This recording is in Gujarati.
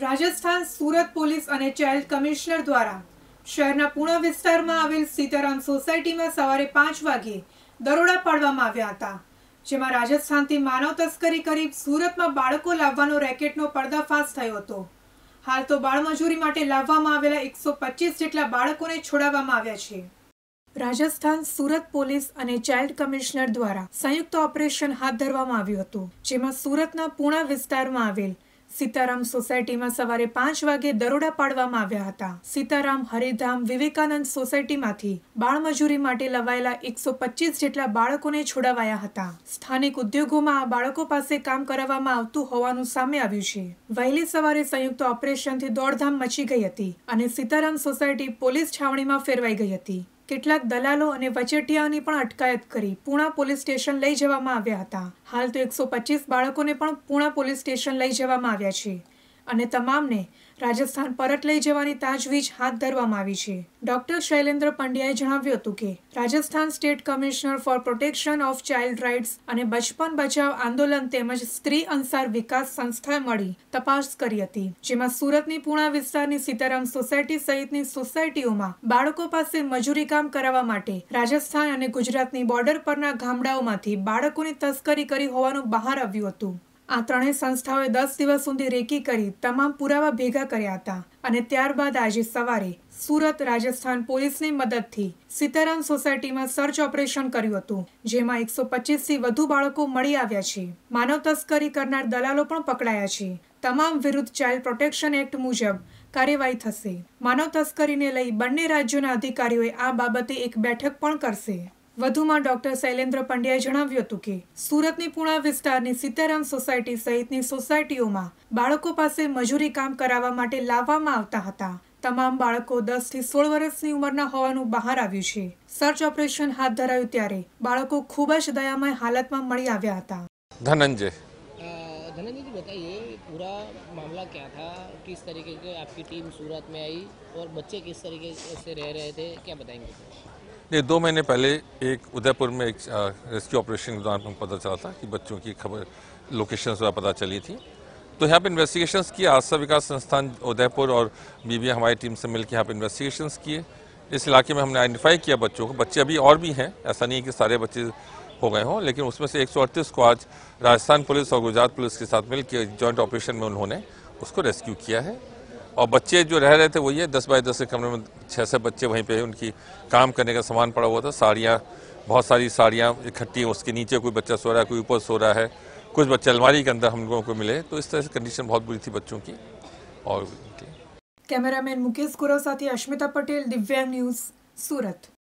રાજસ્થાન સુરત પોલીસ અને ચાઇલ્ડ કમિશનર દ્વારા શહેરના પૂણા વિસ્તારમાં આવેલ સીતારામ સોસાયટીમાં સવારે પાંચ વાગે દરોડા પાડવામાં આવ્યા હતા જેમાં રાજસ્થાનથી માનવ તસ્કરી કરી સુરતમાં બાળકો લાવવાનો રેકેટનો પર્દાફાશ થયો હતો હાલ તો બાળમજૂરી માટે લાવવામાં આવેલા એકસો પચીસ જેટલા બાળકોને છોડાવવામાં આવ્યા છે રાજસ્થાન સુરત પોલીસ અને ચાઇલ્ડ કમિશનર દ્વારા સંયુક્ત ઓપરેશન હાથ ધરવામાં આવ્યું હતું જેમાં સુરતના પૂણા વિસ્તારમાં આવેલ સીતારામ સોસાયટીમાં સવારે પાંચ વાગે દરોડા પાડવામાં આવ્યા હતા સીતારામ હરિધામ વિવેકાનંદ સોસાયટીમાંથી બાળમજૂરી માટે લવાયેલા એકસો પચીસ જેટલા બાળકોને છોડાવાયા હતા સ્થાનિક ઉદ્યોગોમાં આ બાળકો પાસે કામ કરાવવામાં આવતું હોવાનું સામે આવ્યું છે વહેલી સવારે સંયુક્ત ઓપરેશનથી દોડધામ મચી ગઈ હતી અને સીતારામ સોસાયટી પોલીસ છાવણીમાં ફેરવાઈ ગઈ હતી કેટલાક દલાલો અને વચેટિયાઓની પણ અટકાયત કરી પૂણા પોલીસ સ્ટેશન લઈ જવામાં આવ્યા હતા હાલ તો એકસો બાળકોને પણ પૂણા પોલીસ સ્ટેશન લઈ જવામાં આવ્યા છે અને તમામને રાજસ્થાન પરત લઈ જવાની તાજવીજ હાથ ધરવામાં આવી છે ડોક્ટર શૈલેન્દ્ર પંડ્યાએ જણાવ્યું હતું કે Rajasthan state commissioner for protection of child rights અને બચપન બચાવ આંદોલન તેમજ સ્ત્રી અંસાર વિકાસ સંસ્થાએ મળી તપાસ કરી હતી જેમાં સુરતની પૂણા વિસ્તારની સીતારામ સોસાયટી સહિતની સોસાયટીઓમાં બાળકો પાસે મજૂરી કામ કરાવવા માટે રાજસ્થાન અને ગુજરાતની બોર્ડર પરના ગામડાઓમાંથી બાળકોની તસ્કરી કરી હોવાનું બહાર આવ્યું હતું આ ત્રણેય સંસ્થાઓએ દસ દિવસ સુધી રેકી કરી તમામ પુરાવા ભેગા કર્યા હતા અને ત્યારબાદ આજે સવારે સુરત રાજસ્થાન પોલીસની મદદથી સીતારામ સોસાયટીમાં સર્ચ ઓપરેશન કર્યું હતું જેમાં એકસો પચીસથી વધુ બાળકો મળી આવ્યા છે માનવ તસ્કરી કરનાર દલાલો પણ પકડાયા છે તમામ વિરુદ્ધ ચાઇલ્ડ પ્રોટેક્શન એક્ટ મુજબ કાર્યવાહી થશે માનવ તસ્કરીને લઈ બંને રાજ્યોના અધિકારીઓએ આ બાબતે એક બેઠક પણ કરશે વધુમાં ડોક્ટર શૈલેન્દ્ર પંડ્યાએ જણાવ્યું હતું કે સુરતની પુણા વિસ્તારની સીતારામ સોસાયટી સહિતની સોસાયટીઓમાં બાળકો પાસે મજૂરી કામ કરાવવા માટે લાવવામાં આવતા હતા તમામ બાળકો દસ થી સોળ વર્ષની ઉંમરના હોવાનું બહાર આવ્યું છે સર્ચ ઓપરેશન હાથ ધરાયું ત્યારે બાળકો ખૂબ જ દયામય હાલતમાં મળી આવ્યા હતા ધનંજય धनंजय जी बताइए पूरा मामला क्या था किस तरीके के आपकी टीम सूरत में आई और बच्चे किस तरीके से रह रहे ये दो महीने पहले एक उदयपुर में एक रेस्क्यू ऑपरेशन के दौरान पता चला था कि बच्चों की खबर लोकेशन पता चली थी तो यहाँ पे इन्वेस्टिगेशंस किए आस्था विकास संस्थान उदयपुर और बीबीए हमारी टीम से मिलकर यहाँ पे इन्वेस्टिगेशंस किए इस इलाके में हमने आइडेंटिफाई किया बच्चों को बच्चे अभी और भी हैं ऐसा नहीं है कि सारे बच्चे हो गए हों लेकिन उसमें से एक को आज राजस्थान पुलिस और गुजरात पुलिस के साथ मिलकर ज्वाइंट ऑपरेशन में उन्होंने उसको रेस्क्यू किया है और बच्चे जो रह रहे थे वही है दस बाय दस के कमरे में छः से बच्चे वहीं पे उनकी काम करने का सामान पड़ा हुआ था साड़ियाँ बहुत सारी साड़ियाँ इकट्ठी हैं उसके नीचे कोई बच्चा सो रहा है कोई ऊपर सो रहा है कुछ बच्चे अलमारी के अंदर हम लोगों को मिले तो इस तरह से कंडीशन बहुत बुरी थी बच्चों की और कैमरामैन मुकेश गुरव साथी अश्मिता पटेल दिव्यांग न्यूज़ सूरत